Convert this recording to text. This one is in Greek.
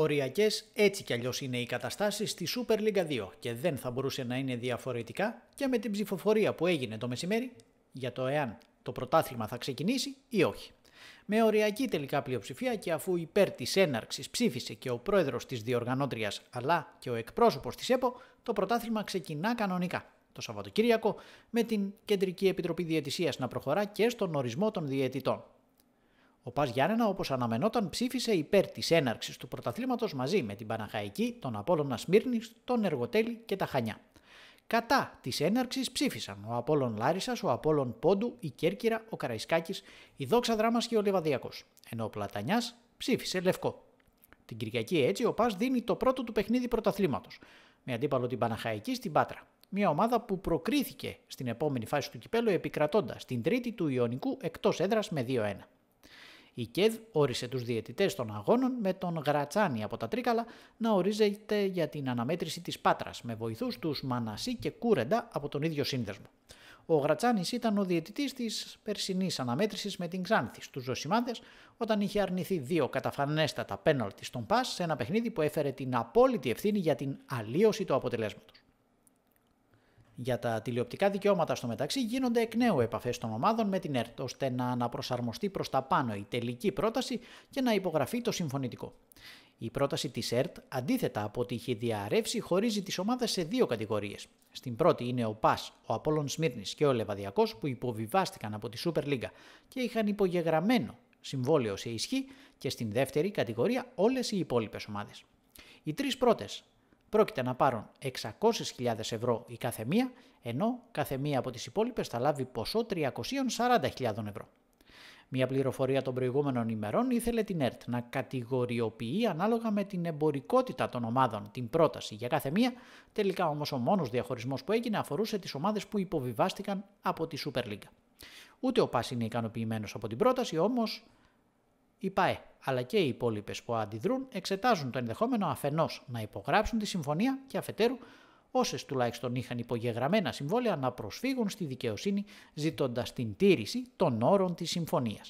Οριακές έτσι κι αλλιώς είναι οι καταστάσεις στη Super League 2 και δεν θα μπορούσε να είναι διαφορετικά και με την ψηφοφορία που έγινε το μεσημέρι για το εάν το πρωτάθλημα θα ξεκινήσει ή όχι. Με οριακή τελικά πλειοψηφία και αφού υπέρ της έναρξης ψήφισε και ο πρόεδρος της διοργανώτριας αλλά και ο εκπρόσωπος της ΕΠΟ, το πρωτάθλημα ξεκινά κανονικά το Σαββατοκύριακο με την Κεντρική Επιτροπή Διαιτησίας να προχωρά και στον ορισμό των διαιτητών. Ο Πας Γιάννενα, όπως αναμενόταν, ψήφισε υπέρ της έναρξης του πρωταθλήματος μαζί με την Παναχαϊκή, τον Απόλλωνα Σμύρνης, τον Εργοτέλη και τα Χανιά. Κατά της έναρξης ψήφισαν ο Απόλων Λάρισας, ο Απόλων Πόντου, η Κέρκυρα, ο Καραϊσκάκης, η Δόξα Δράμας και ο Λεβαδιακός. Ενώ ο Πλατανιάς ψήφισε λευκό. Την Κυριακή έτσι ο Πας δίνει το πρώτο του παιχνίδι πρωταθλήματος, με αντίπαλο την Παναχαϊκή στην Πάτρα. Μια ομάδα που προκρίθηκε στην επόμενη φάση του κυπέλου επικρατώντας την τρίτη του Ιωνικού εκτός έδρας με 2-1. Η ΚΕΔ όρισε τους διαιτητές των αγώνων με τον Γρατσάνη από τα Τρίκαλα να ορίζεται για την αναμέτρηση της Πάτρας με βοηθούς τους Μανασί και Κούρεντα από τον ίδιο σύνδεσμο. Ο Γρατσάνης ήταν ο διαιτητής της περσινής αναμέτρησης με την Ξάνθη στους Ζωσιμάδες, όταν είχε αρνηθεί δύο καταφανέστατα πέναλτι στον Πας σε ένα παιχνίδι που έφερε την απόλυτη ευθύνη για την αλλίωση του αποτελέσματος. Για τα τηλεοπτικά δικαιώματα στο μεταξύ γίνονται εκ νέου επαφές των ομάδων με την ΕΡΤ ώστε να αναπροσαρμοστεί προς τα πάνω η τελική πρόταση και να υπογραφεί το συμφωνητικό. Η πρόταση της ΕΡΤ, αντίθετα από ό,τι είχε διαρρεύσει, χωρίζει τις ομάδες σε δύο κατηγορίες. Στην πρώτη είναι ο ΠΑΣ, ο Απόλλων Σμύρνης και ο Λεβαδιακός που υποβιβάστηκαν από τη Σούπερ Λίγκα και είχαν υπογεγραμμένο συμβόλαιο σε ισχύ, και στην δεύτερη κατηγορία όλες οι υπόλοιπες ομάδες. Οι τρεις πρώτες πρόκειται να πάρουν 600.000 ευρώ η κάθε μία, ενώ κάθε μία από τις υπόλοιπες θα λάβει ποσό 340.000 ευρώ. Μια πληροφορία των προηγούμενων ημερών ήθελε την ΕΡΤ να κατηγοριοποιεί ανάλογα με την εμπορικότητα των ομάδων την πρόταση για κάθε μία, τελικά όμως ο μόνος διαχωρισμός που έγινε αφορούσε τις ομάδες που υποβιβάστηκαν από τη Σούπερ Λίγκα. Ούτε ο Πας είναι ικανοποιημένος από την πρόταση, όμως η ΠΑΕ αλλά και οι υπόλοιπες που αντιδρούν εξετάζουν το ενδεχόμενο αφενός να υπογράψουν τη συμφωνία και αφετέρου όσες τουλάχιστον είχαν υπογεγραμμένα συμβόλαια να προσφύγουν στη δικαιοσύνη ζητώντας την τήρηση των όρων της συμφωνίας.